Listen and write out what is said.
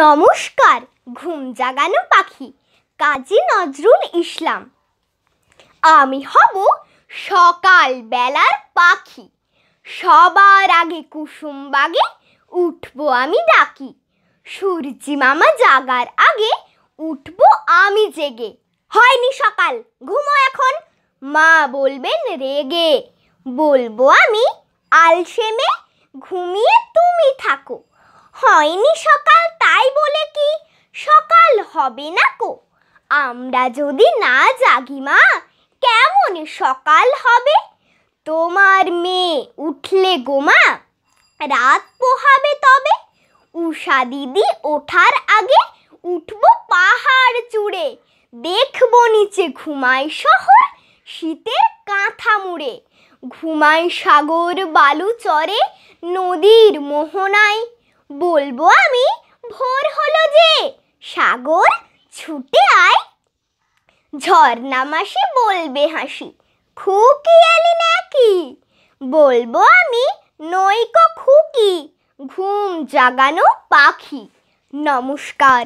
নমস্কার ঘুম জাগানো পাখি কাজী নজরুল ইসলাম আমি হব সকাল বেলার পাখি সবার আগে কুসুম বাগে উঠবো আমি ডাকি সূর্যি মামা জাগার আগে উঠবো আমি জেগে হয়নি সকাল ঘুমো এখন মা বলবেন রেগে বলবো আমি আলসেমে ঘুমিয়ে তুমি থাকো হয়নি সকাল তাই বলে কি সকাল হবে না কো আমরা যদি না জাগি মা কেমন সকাল হবে তোমার মেয়ে উঠলে গোমা রাত পোহাবে তবে উষা দিদি ওঠার আগে উঠবো পাহাড় চুড়ে দেখব নিচে ঘুমায় শহর শীতের কাঁথা মুড়ে ঘুমায় সাগর বালু চরে নদীর মোহনায় বলবো আমি ভোর হলো যে সাগর ছুটে আয় ঝর্ণা মাসি বলবে হাসি খুকি আলি নাকি বলবো আমি নৈক খুকি ঘুম জাগানো পাখি নমস্কার